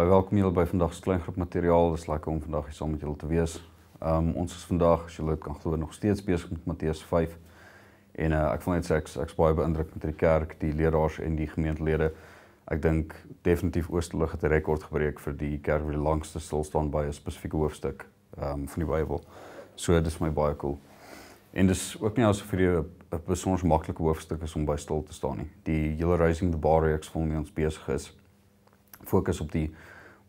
Baie welkom julle by vandag se klein groep materiaal. Dis lekker om vandag hier saam met julle te wees. Ehm um, ons is vandag, as julle kan glo, nog steeds besig met Matteus 5. En uh, ek voel net sê ek ek's baie beïndruk met die kerk, die leraars en die gemeentelede. Ek dink definitief oosterlig het 'n rekord gebreek vir die kerk vir die langste stilstaan by 'n spesifieke hoofstuk ehm um, van die Bybel. So dis my baie cool. En dis ook nie asof vir 'n besonder maklike hoofstuk is om by stil te staan nie. Die hele Rising the Bar reeks waarmee ons besig is fokus op die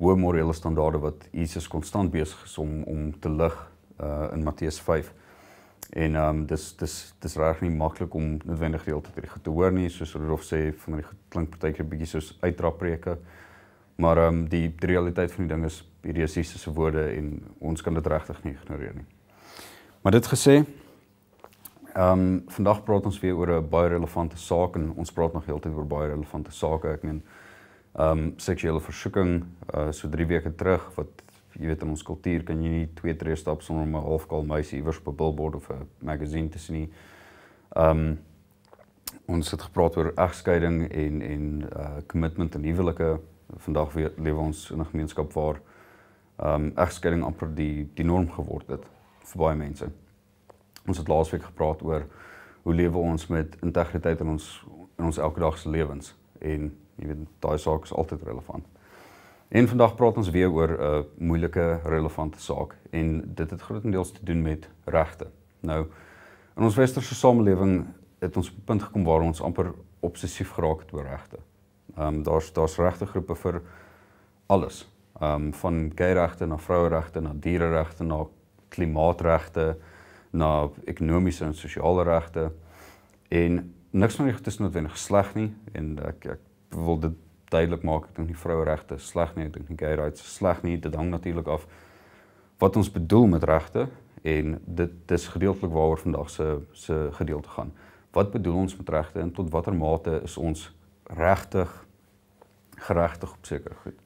hoë morele standaarde wat Jesus konstant besig is om om te lig uh in Matteus 5. En um dis dis dis reg nie maklik om noodwendig die hele tyd te hoor nie, soos Rudolf sê van die klink partykeer bietjie soos uitdrapreke. Maar um die, die realiteit van die ding is hierdie is Jesus se woorde en ons kan dit regtig nie ignoreer nie. Maar dit gesê Ehm um, vandag praat ons weer oor 'n baie relevante saak en ons praat nog heeltyd oor baie relevante sake. Ek meen um seksuele versoeking uh so 3 weke terug wat jy weet in ons kultuur kan jy nie twee tree stap sonder om 'n halfkal meisie iewers op 'n billboard of 'n magazine te sien nie. Um ons het gepraat oor egskeiding en en uh eh, kommitment en huwelike. Vandag lewe ons in 'n gemeenskap waar um egskeiding amper die die norm geword het vir baie mense. Ons het laasweek gepraat oor hoe lewe ons met integriteit in ons in ons elke dag se lewens en jy weet daai saak is altyd relevant. En vandag praat ons weer oor 'n uh, moeilike relevante saak en dit het grootendeels te doen met regte. Nou in ons westerse samelewing het ons op 'n punt gekom waar ons amper obsessief geraak het oor regte. Ehm um, daar's daar's regte groepe vir alles. Ehm um, van gay regte na vroue regte na diere regte na klimaatregte na ekonomiese en sosiale regte en niks van die goed is noodwendig sleg nie en ek ek wil dit duidelik maak ek dink nie vroueregte sleg nie ek dink nie gay rights sleg nie dit hang natuurlik af wat ons bedoel met regte en dit dis gedeeltelik waaroor vandag se se gedeelte gaan wat bedoel ons met regte en tot watter mate is ons regtig geregtig op sekere goed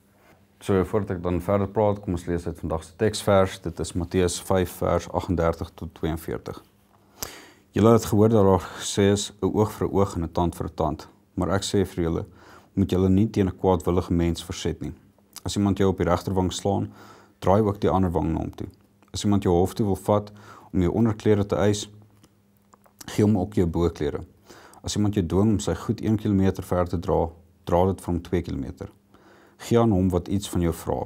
so voordat ek dan verder praat kom ons lees uit vandag se teksvers dit is Matteus 5 vers 38 tot 42 julle het gehoor dat daar gesê is 'n oog vir 'n oog en 'n tand vir 'n tand maar ek sê vir julle moet julle nie teen 'n kwaadwillige mens verset nie. As iemand jou op die regterwang slaan, draai ook die ander wang na hom toe. As iemand jou hof toe wil vat om jou onderklere te eis, gee hom ook jou boklere. As iemand jou dwing om sy goed 1 km ver te dra, dra dit van 2 km. Gee aan hom wat iets van jou vra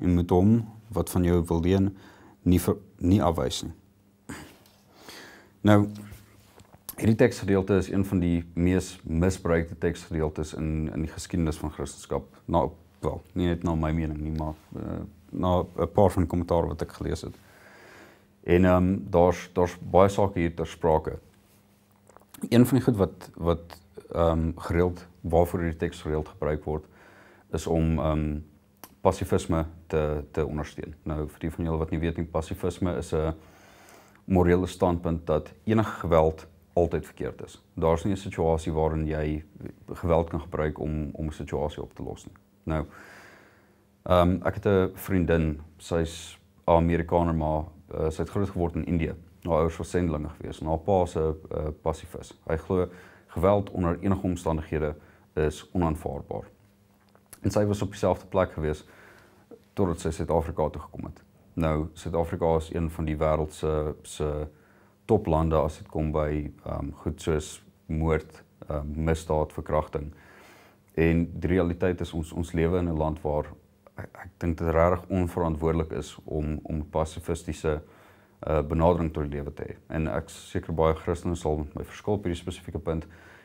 en moet hom wat van jou wil leen nie ver, nie afwys nie. Nou Hierdie teksgedeelte is een van die mees misbruikte teksgedeeltes in in die geskiedenis van Christendom. Nou, wel, nie net nou my mening nie, maar uh, na 'n paar van die kommentaar wat ek gelees het. En ehm um, daar's daar's baie sake hier ter sprake. Een van die goed wat wat ehm um, gereeld waarvoor hierdie teks gereeld gebruik word is om ehm um, passivisme te te ondersteun. Nou vir die van julle wat nie weet nie, passivisme is 'n morele standpunt dat enige geweld altyd verkeerd is. Daar's nie 'n situasie waarin jy geweld kan gebruik om om 'n situasie op te los nie. Nou ehm um, ek het 'n vriendin, sy's 'n Amerikaner maar uh, sy het groot geword in Indië. Haar ouers was sendlinge gewees en haar pa se 'n uh, eh, passivis. Hy glo geweld onder enige omstandighede is onaanvaarbaar. En sy was op dieselfde plek gewees totdat sy Suid-Afrika toe gekom het. Nou Suid-Afrika is een van die wêreld se se toplande as dit kom by ehm um, goed soos moord, ehm um, misdaad, verkrachting. En die realiteit is ons ons lewe in 'n land waar ek, ek dink dit regtig onverantwoordelik is om om passivistiese eh uh, benadering tot die lewe te hê. En ek seker baie Christene sal met my verskil op hierdie spesifieke punt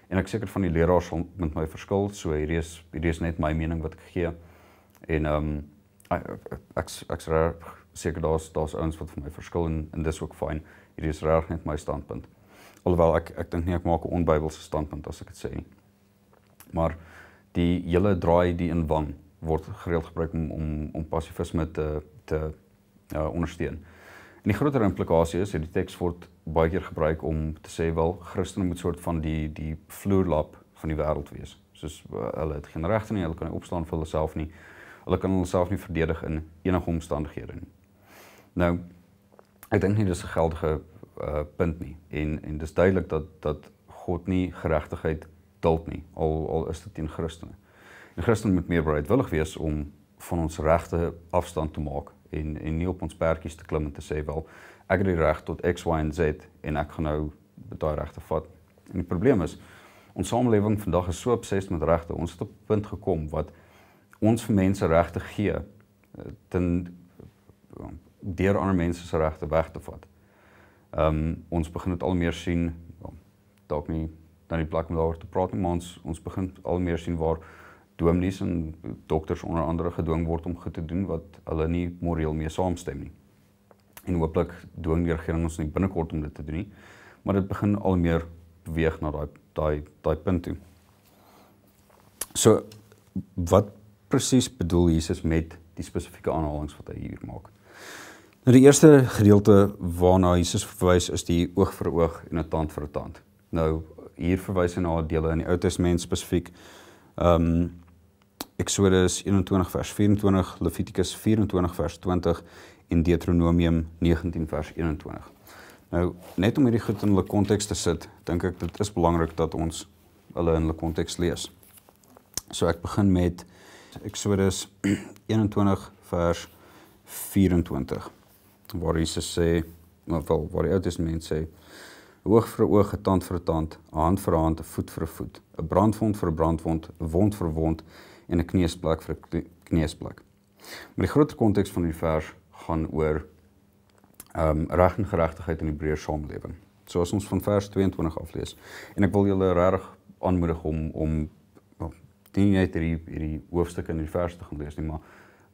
en ek seker van die leraars sal met my verskil, so hierdie is hierdie is net my mening wat ek gee. En ehm um, ek ek's ek's reg seker daar's daar's ouens wat vir my verskil en en dis ook fyn hierdie is reg net my standpunt. Alhoewel ek ek dink nie ek maak 'n onbybelse standpunt as ek dit sê nie. Maar die hele draai die in wang word gereeld gebruik om om, om passivisme te te uh, ondersteun. En die groter implikasie is dat die teks word baie keer gebruik om te sê wel Christene moet soort van die die vloerlap van die wêreld wees. Soos eh, hulle het geen regte nie, hulle kan nie opstaan vir hulself nie. Hulle kan hulself nie verdedig in enige omstandighede nie. Nou, ek dink nie dis 'n geldige uh, punt nie en en dis duidelik dat dat God nie geregtigheid duld nie al al is dit teen Christene. En Christen moet meer bereidwillig wees om van ons regte afstand te maak en en nie op ons perdjies te klim en te sê wel ek het die reg tot X Y en Z en ek gaan nou daai regte vat. En die probleem is ons samelewing vandag is so obsessed met regte. Ons het op 'n punt gekom wat ons vir mense regte gee eh, ten deur ander mense se regte weg te vat. Ehm um, ons begin dit al meer sien ja, dalk nie dan die plek om daaroor te praat nie, maar ons ons begin al meer sien waar dominees en dokters onder andere gedwing word om goed te doen wat hulle nie moreel mee saamstem nie. En hooplik dwing die regering ons in binnekort om dit te doen nie, maar dit begin al meer beweeg na daai daai daai punt toe. So wat presies bedoel Jesus met die spesifieke aanhalinge wat hy hier maak? Nou die eerste gedeelte waarna Jesus verwys is die oog vir oog en 'n tand vir 'n tand. Nou hier verwys hy na dele in die Ou Testament spesifiek ehm um, Exodus 21 vers 24, Levitikus 24 vers 20 en Deuteronomium 19 vers 21. Nou net om hierdie goed in hulle konteks te sit, dink ek dit is belangrik dat ons hulle in hulle konteks lees. So ek begin met Exodus 21 vers 24 waar Jesus sê of wel waar die Ou Testament sê oog vir oog, tand vir tand, hand vir hand, voet vir voet, 'n brandwond vir 'n brandwond, 'n wond vir wond en 'n kneusplek vir 'n kneusplek. Maar die groter konteks van die vers gaan oor ehm um, reg en geregtigheid in die Hebreëse samelewing. So as ons van vers 22 af lees en ek wil julle regtig aanmoedig om om nie net hierdie hierdie hoofstuk in die vers te gaan lees nie, maar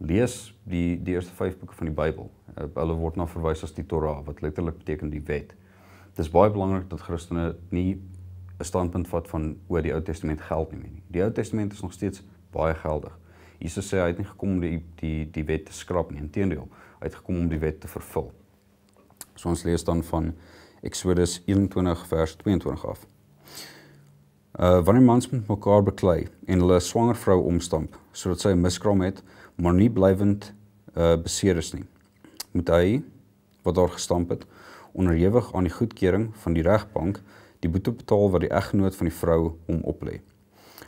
lees die die eerste 5 boeke van die Bybel. Uh, hulle word na verwys as die Torah wat letterlik beteken die wet. Dis baie belangrik dat Christene nie 'n standpunt vat van oor die Ou Testament geld nie meer nie. Die Ou Testament is nog steeds baie geldig. Jesus sê hy het nie gekom om die die die wet te skrap nie, inteendeel, hy het gekom om die wet te vervul. So ons lees dan van Eksodus 21 vers 22 af. Uh wanneer mans met mekaar beklei en hulle swanger vrou omstamp sodat sy 'n miskraam het, maar nie blywend uh, beseer is nie. Moet hy wat daar gestamp het onderhewig aan die goedkeuring van die regbank die boete betaal wat die eggenoot van die vrou hom oplê.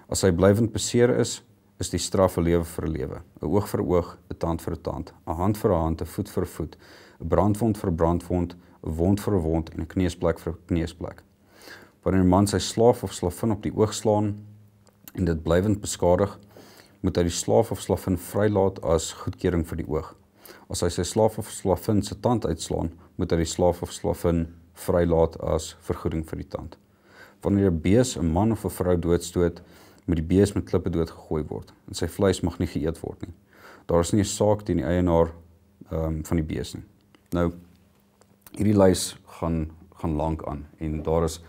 As hy blywend beseer is, is die straf 'n lewe vir 'n lewe, 'n oog vir 'n oog, 'n tand vir 'n tand, 'n hand vir 'n hand, 'n voet vir 'n voet, 'n brandwond vir 'n brandwond, 'n wond vir 'n wond en 'n kneusplek vir 'n kneusplek. Wanneer 'n man sy slaaf of slavin op die oog slaan en dit blywend beskadig, moet hy die slaaf of slavin vrylaat as goedkeuring vir die oog. As hy sy slaaf of slavin se tand uitslaan, moet hy die slaaf of slavin vrylaat as vergoeding vir die tand. Wanneer 'n bees 'n man of 'n vrou doodstoot, moet die bees met klippe doodgegooi word en sy vleis mag nie geëet word nie. Daar is nie 'n saak teen die eienaar ehm um, van die bees nie. Nou hierdie lys gaan gaan lank aan en daar is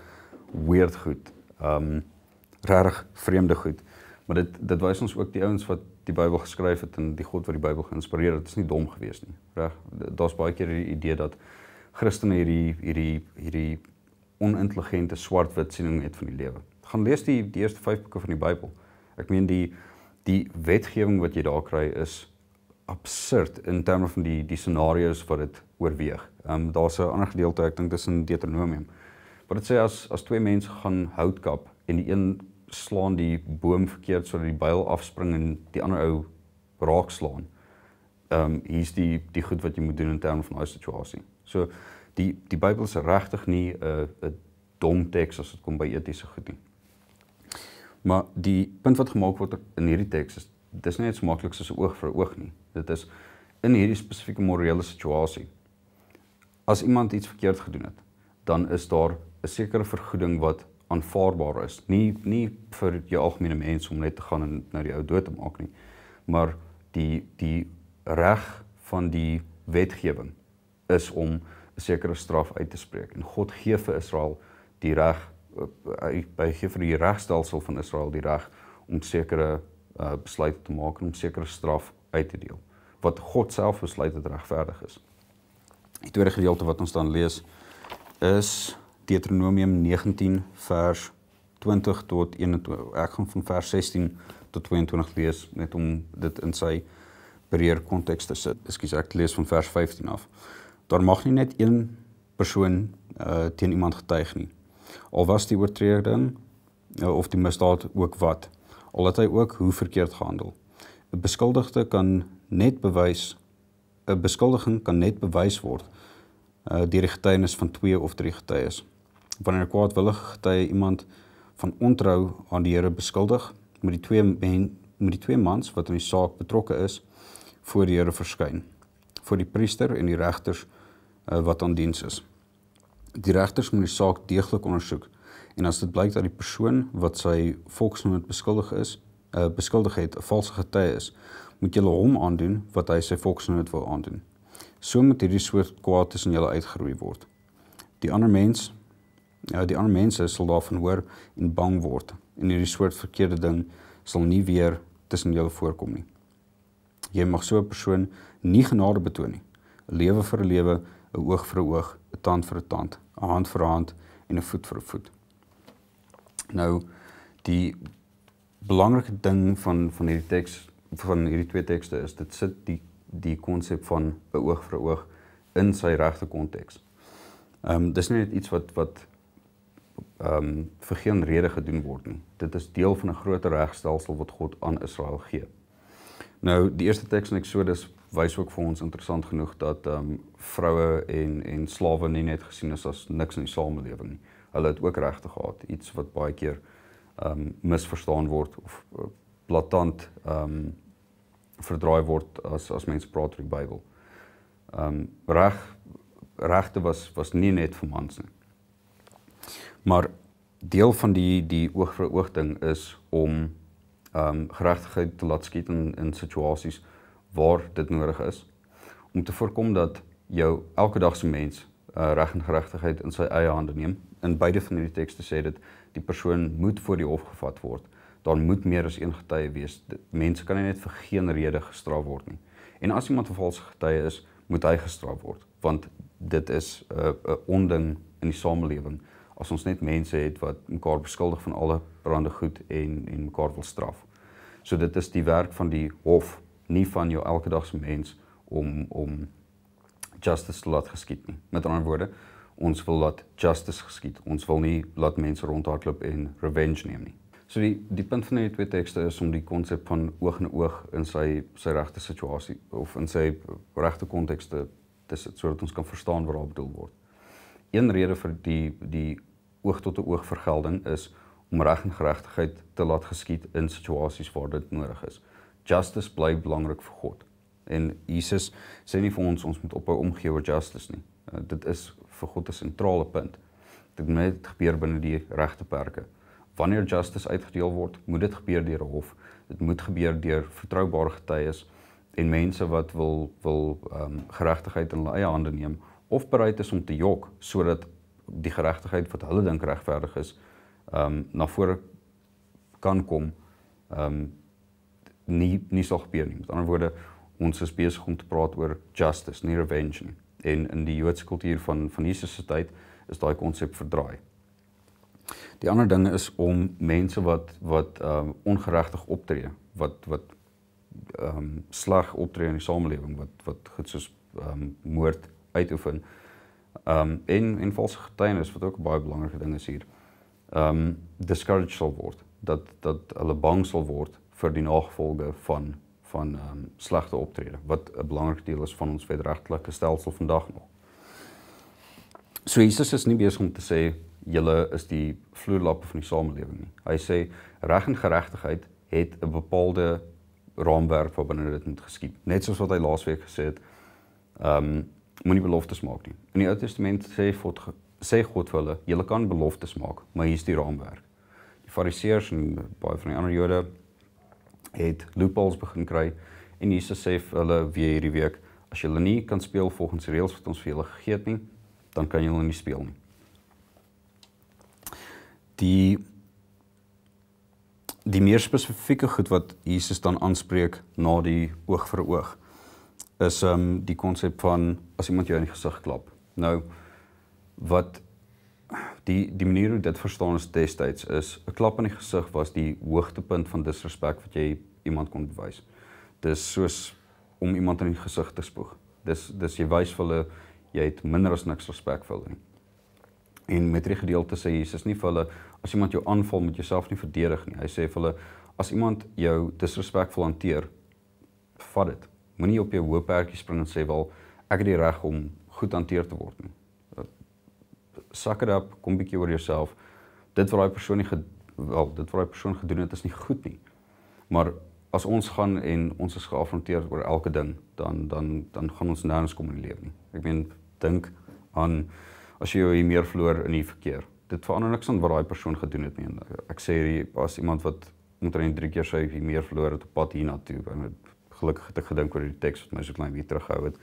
weird goed. Ehm um, regtig vreemde goed. Maar dit dit wys ons ook die ouens wat die Bybel geskryf het en die God wat die Bybel geïnspireer het, is nie dom gewees nie. Reg? Daar's baie keer hierdie idee dat Christene hierdie hierdie hierdie onintelligente swart-wit siening het van die lewe. Gaan lees die die eerste 5 boeke van die Bybel. Ek meen die die wetgewing wat jy daar kry is absurd in terme van die die scenario's wat dit oorweeg. Ehm um, daar's 'n ander gedeelte, ek dink dis in Deuteronomium. Wat dit sê as as twee mense gaan hout kap en die een slaan die boom verkeerd sodat die byl afspring en die ander ou raak slaan. Ehm um, hier's die die goed wat jy moet doen in terme van daai situasie. So die die Bybel is regtig nie 'n uh, eh, 'n dom teks as dit kom by etiese goed nie. Maar die punt wat gemaak word in hierdie teks is dis nie net so maklik soos 'n oog vir oog nie. Dit is in hierdie spesifieke morele situasie. As iemand iets verkeerd gedoen het, dan is daar 'n sekere vergoeding wat aanvaarbaar is. Nie nie vir jou algemene mens om net te gaan en nou die ou dood te maak nie, maar die die reg van die wetgewing is om 'n sekere straf uit te spreek. En God gee vir Israel die reg by eh, gee vir die regstelsel van Israel die reg om sekere uh, besluite te maak en om sekere straf uit te deel wat God self besluit het regverdig is. Die tweede gedeelte wat ons dan lees is Deuteronomium 19 vers 20 tot 21. Ek gaan van vers 16 tot 22 lees net om dit in sy breër konteks te sit. Ekskuus, ek lees van vers 15 af. Daar mag nie net een persoon uh, teen iemand getuig nie. Al was die oortreding uh, of die misdaad ook wat, al het hy ook hoe verkeerd gehandel. 'n Beskuldigde kan net bewys 'n beskuldiging kan net bewys word uh, deur die getuienis van twee of drie getuies wanneer 'n kwaadwillige getuie iemand van ontrou aan die Here beskuldig, moet die twee men moet die twee mans wat in die saak betrokke is voor die Here verskyn, voor die priester en die regters uh, eh, wat aan diens is. Die regters moet die saak deeglik ondersoek en as dit blyk dat die persoon wat sy volksnood beskuldig is, uh, eh, beskuldig het 'n valse getuie is, moet julle hom aandoen wat hy sy volksnood wil aandoen. So moet hierdie soort kwaad tussen julle uitgeroei word. Die ander mens Nou die arme mense sal daarvan hoor en bang word en hierdie soort verkeerde ding sal nie weer tussen julle voorkom nie. Jy mag so 'n persoon nie genade betoon nie. 'n Lewe vir 'n lewe, 'n oog vir 'n oog, 'n tand vir 'n tand, 'n hand vir 'n hand en 'n voet vir 'n voet. Nou die belangrike ding van van hierdie teks van hierdie twee tekste is dit sit die die konsep van 'n oog vir 'n oog in sy regte konteks. Ehm um, dis nie net iets wat wat ehm um, vir geen rede gedoen word nie. Dit is deel van 'n groter regstelsel wat God aan Israel gee. Nou, die eerste teks in Eksodus wys ook vir ons interessant genoeg dat ehm um, vroue en en slawe nie net gesien is as niks in die samelewing nie. Hulle het ook regte gehad, iets wat baie keer ehm um, misverstaan word of platant eh, ehm um, verdraai word as as mense praat oor die Bybel. Ehm um, reg regte was was nie net vir mans nie. Maar deel van die die oog vir oog ding is om ehm um, geregtigheid te laat skiet in in situasies waar dit nodig is om te voorkom dat jou elke dag se mens uh, reg en geregtigheid in sy eie hande neem. In beide van hierdie tekste sê dit die persoon moet voor die hof gevat word. Daar moet meer as een getuie wees. Mense kan nie net vir geen rede gestraf word nie. En as iemand 'n valse getuie is, moet hy gestraf word want dit is 'n uh, eh, 'n onding in die samelewing as ons net mense het wat mekaar beskuldig van alle brande goed en en mekaar wil straf. So dit is die werk van die hof, nie van jou elke dag se mens om om justice te laat geskied nie. Met ander woorde, ons wil laat justice geskied. Ons wil nie laat mense rondhardloop en revenge neem nie. So die die punt van hierdie twee tekste is om die konsep van oog en oog in sy sy regte situasie of in sy regte konteks te dis dit sodat ons kan verstaan wat daar bedoel word een rede vir die die oog tot 'n oog vergelding is om reg en geregtigheid te laat geskied in situasies waar dit nodig is. Justice bly belangrik vir God. En Jesus sê nie vir ons ons moet ophou omgee oor justice nie. Uh, dit is vir God 'n sentrale punt. Dit moet net gebeur binne die regte perke. Wanneer justice uitgedeel word, moet dit gebeur deur hof. Dit moet gebeur deur vertroubare getuies en mense wat wil wil ehm um, geregtigheid in hulle eie hande neem of bereid is om te jok sodat die geregtigheid wat hulle dink regverdig is, ehm um, na vore kan kom. Ehm um, nie nie sou gebeur nie. Met ander woorde, ons is besig om te praat oor justice, nie revenge nie. En in die Joodse kultuur van van Jesus se tyd is daai konsep verdraai. Die ander ding is om mense wat wat ehm um, ongeregtig optree, wat wat ehm um, sleg optree in die samelewing, wat wat goed soos ehm um, moord uitoefen. Ehm um, en en valse getuienis wat ook 'n baie belangrike ding is hier. Ehm um, discouraged sal word dat dat hulle bang sal word vir die nagevolge van van ehm um, slegte optrede wat 'n belangrike deel is van ons wederregtelike stelsel vandag nog. So Jesus is nie besig om te sê julle is die vloerlappe van die samelewing nie. Hy sê reg en geregtigheid het 'n bepaalde raamwerk waarbinne dit moet geskied. Net soos wat hy laasweek gesê het, ehm um, moenie beloftes maak nie. In die Ou Testament sê God sê God vir hulle, julle kan beloftes maak, maar hier's die raamwerk. Die Fariseërs en baie van die ander Jode het loopholes begin kry en Jesus sê vir hulle weer hierdie week, as julle nie kan speel volgens die reëls wat ons vir julle gegee het nie, dan kan julle nie speel nie. Die die meer spesifieke goed wat Jesus dan aanspreek na die oog vir oog is ehm um, die konsep van as iemand jou in die gesig klap. Nou wat die die manier hoe dit verstaan is destyds is 'n klap in die gesig was die hoogtepunt van disrespek wat jy iemand kon bewys. Dis soos om iemand in die gesig te spoeg. Dis dis jy wys vir hulle jy het minder as niks respek vir hulle nie. En met die gedeelte sê Jesus nie vir hulle as iemand jou aanval met jouself nie verdedig nie. Hy sê vir hulle as iemand jou disrespekvol hanteer, vat dit moenie op jou hoë perdjie spring en sê wel ek het die reg om goed hanteer te word nie. Suck it up, kom bietjie oor jouself. Dit wat daai persoon nie wel dit wat daai persoon gedoen het is nie goed nie. Maar as ons gaan en ons is geafronteer oor elke ding, dan dan dan gaan ons nêrens kom in die lewe nie. Ek meen dink aan as jy jou hier meer verloor in die verkeer. Dit verander niks aan wat daai persoon gedoen het nie. Ek sê hier as iemand wat omtrent 3 keer sy hier meer verloor het op pad hiernatoe, gelukkig het ek gedink oor die teks wat my so klein bietjie terughou het.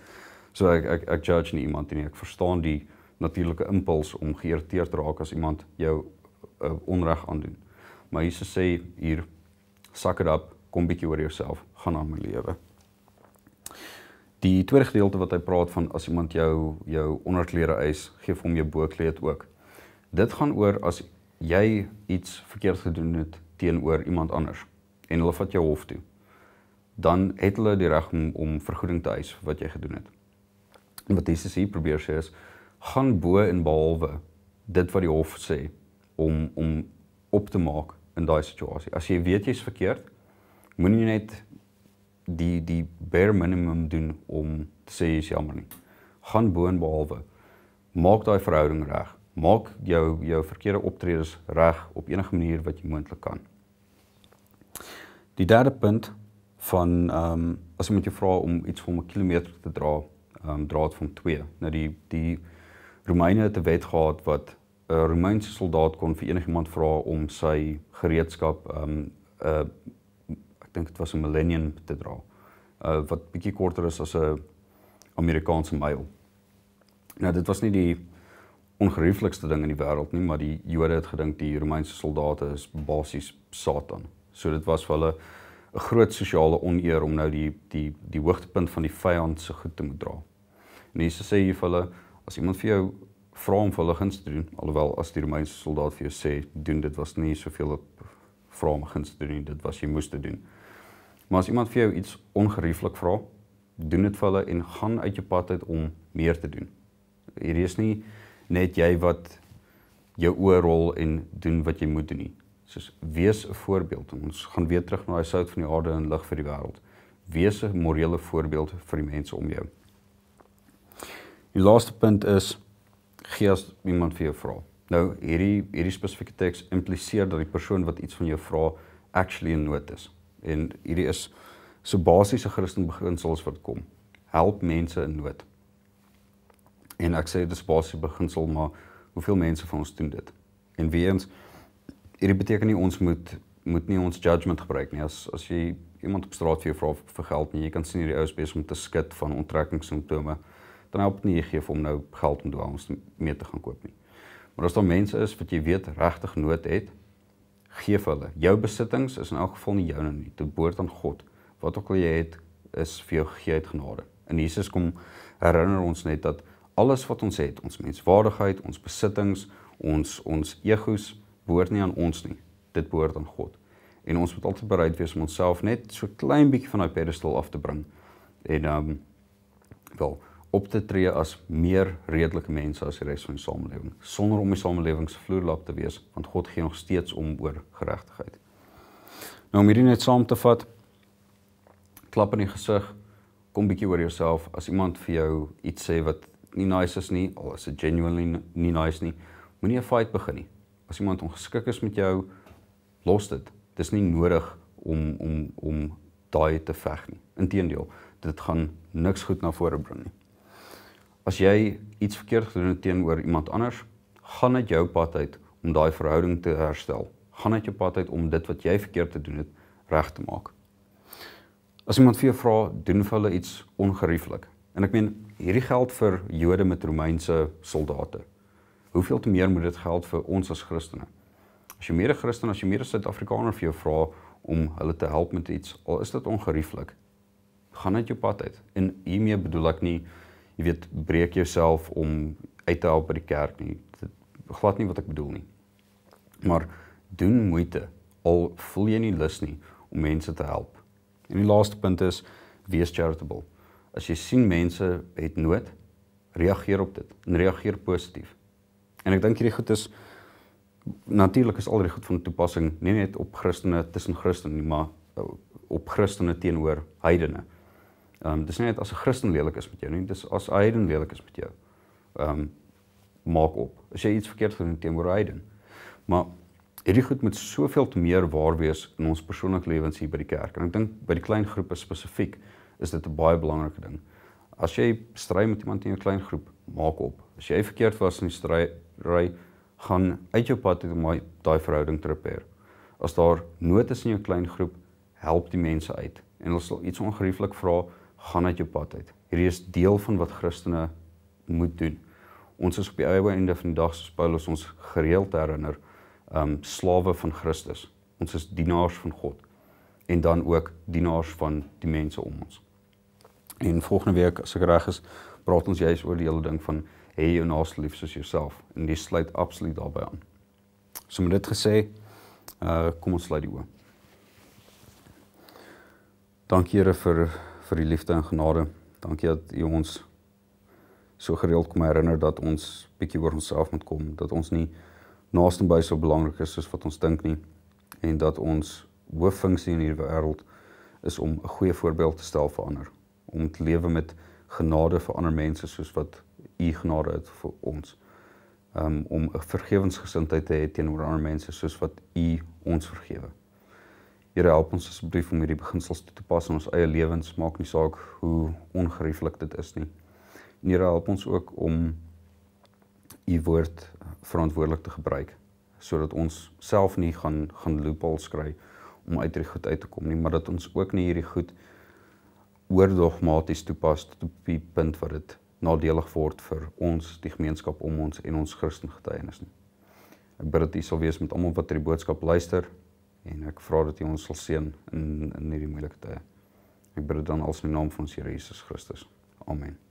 So ek ek ek judge nie iemand nie. Ek verstaan die natuurlike impuls om geïrriteerd raak as iemand jou uh, onreg aandoen. Maar Jesus sê hier suck it up, kom bietjie oor jouself, gaan aan met lewe. Die tweede gedeelte wat hy praat van as iemand jou jou onderklere eis, gee hom jou bokkleed ook. Dit gaan oor as jy iets verkeerd gedoen het teenoor iemand anders en hulle vat jou hof toe dan het hulle die reg om, om vergoeding te eis vir wat jy gedoen het. En wat Jesus hier probeer sê is gaan bo en behalwe dit wat die hof sê om om op te maak in daai situasie. As jy weet jy's verkeerd, moenie net die die bare minimum doen om te sê jy's jammer nie. Gaan bo en behalwe maak daai verhouding reg. Maak jou jou verkeerde optredes reg op enige manier wat jy moontlik kan. Die derde punt van ehm um, as jy met jou vra om iets van 'n kilometer te dra, ehm um, draad van 2. Nou die die Romeine het 'n wet gehad wat 'n Romeinse soldaat kon vir enigiemand vra om sy gereedskap ehm um, eh, 'n ek dink dit was 'n millennium te dra. Uh wat bietjie korter is as 'n Amerikaanse myl. Nou dit was nie die ongerieflikste ding in die wêreld nie, maar die Jode het gedink die Romeinse soldate is basies Satan. So dit was vir hulle 'n groot sosiale oneer om nou die die die hoogtepunt van die vyand se goed te moet dra. En Jesus sê hier vir hulle as iemand vir jou vra om hulle guns te doen, alhoewel as die Romeinse soldaat vir jou sê doen dit was nie soveel op vra om guns te doen nie, dit was jy moes te doen. Maar as iemand vir jou iets ongerieflik vra, doen dit vir hulle en gaan uit jou pad uit om meer te doen. Hier is nie net jy wat jou oorrol en doen wat jy moet doen nie soos wees 'n voorbeeld. Ons gaan weer terug na daai sout van die aarde en lig vir die wêreld. Wees 'n morele voorbeeld vir die mense om jou. Die laaste punt is gee as iemand vir jou vra. Nou hierdie hierdie spesifieke teks impliseer dat die persoon wat iets van jou vra actually in nood is. En hierdie is so basiese Christelike beginsels wat kom. Help mense in nood. En ek sê dit is basiese beginsel, maar hoeveel mense van ons doen dit? En weer eens hierdie beteken nie ons moet moet nie ons judgement gebruik nie as as jy iemand op straat vir jou vra vir geld nie jy kan sien hierdie ou is besig om te skud van onttrekkingssintome dan help nie jy gee vir hom nou geld om dwaals mee te gaan koop nie maar as daar mense is wat jy weet regtig nood het gee vir hulle jou besittings is in elk geval nie joune nie dit behoort aan God wat ook al jy het is vir jou gegee uit genade en Jesus kom herinner ons net dat alles wat ons het ons menswaardigheid ons besittings ons ons egos behoort nie aan ons nie. Dit behoort aan God. En ons moet altyd bereid wees om onsself net so klein bietjie van daai pedestal af te bring en ehm um, wel op te tree as meer redelike mense as die res van die samelewing sonder om die samelewing se vloerlap te wees, want God gee nog steeds om oor geregtigheid. Nou om hierdie net saam te vat, klap in die gesig, kom bietjie oor jouself as iemand vir jou iets sê wat nie nice is nie, al is dit genuinely nie nice nie, moenie 'n fight begin nie as iemand ongeskik is met jou, los dit. Dis nie nodig om om om daai te veg nie. Inteendeel, dit gaan niks goed na vore bring nie. As jy iets verkeerd gedoen het teenoor iemand anders, gaan dit jou pad uit om daai verhouding te herstel. Gaan dit jou pad uit om dit wat jy verkeerd gedoen het reg te maak. As iemand vir jou vra, doen vir hulle iets ongerieflik. En ek meen, hierdie geld vir Jode met Romeinse soldate hoeveel te meer moet dit geld vir ons as Christene? As jy meer 'n Christen, as jy meer 'n Suid-Afrikaner vir jou vra om hulle te help met iets, al is dit ongerieflik, gaan dit jou pad uit. En hiermee bedoel ek nie jy weet breek jouself om uit te help by die kerk nie. Dit glad nie wat ek bedoel nie. Maar doen moeite al voel jy nie lus nie om mense te help. En die laaste punt is wees charitable. As jy sien mense het nood, reageer op dit en reageer positief. En ek dink hierdie goed is natuurlik is alreeds goed van toepassing, nie net op Christene tussen Christene nie, maar eh, op Christene teenoor heidene. Ehm um, dis nie net as 'n Christen lelik is met jou nie, dis as 'n heiden lelik is met jou. Ehm um, maak op. As jy iets verkeerd doen teenoor heiden. Maar hierdie goed moet soveel te meer waar wees in ons persoonlike lewens hier by die kerk. En ek dink by die klein groepe spesifiek is dit 'n baie belangrike ding. As jy stry met iemand in 'n klein groep, maak op. As jy verkeerd was in die stry, raai gaan uit jou pad om daai verhouding te repareer. As daar nood is in jou klein groep, help die mense uit en hulle sal iets ongerieflik vra, gaan uit jou pad uit. Hierdie is deel van wat Christene moet doen. Ons is op die ouwe einde van die dag soos Paulus ons gereeld herinner, um slawe van Christus. Ons is dienaars van God en dan ook dienaars van die mense om ons. En volgende week as ek reg is, praat ons juis oor die hele ding van hê jou naaste lief soos jouself en dit sluit absoluut daarbey aan. So met dit gesê, uh kom ons sluit die oë. Dankie Here vir vir die liefde en genade. Dankie dat U ons so gereeld kom herinner dat ons bietjie oor onsself moet kom, dat ons nie naaste by so belangrik is soos wat ons dink nie en dat ons hooffunksie in hierdie wêreld is om 'n goeie voorbeeld te stel vir ander, om te lewe met genade vir ander mense soos wat u genade het vir ons. Um, om 'n vergewensgesindheid te hê teenoor ander mense soos wat u ons vergewe. Here help ons asseblief om hierdie beginsels toe te pas in ons eie lewens, maak nie saak hoe ongerieflik dit is nie. En Here help ons ook om u woord verantwoordelik te gebruik sodat ons self nie gaan gaan loopholes kry om uit hierdie goed uit te kom nie, maar dat ons ook nie hierdie goed oordogmaties toepas tot op die punt wat dit nadelig word vir ons die gemeenskap om ons en ons Christen getuienis nie. Ek bid dat U sal wees met almal wat hierdie boodskap luister en ek vra dat U ons sal seën in in hierdie moeilike tye. Ek bid dit dan alsin die naam van ons Here Jesus Christus. Amen.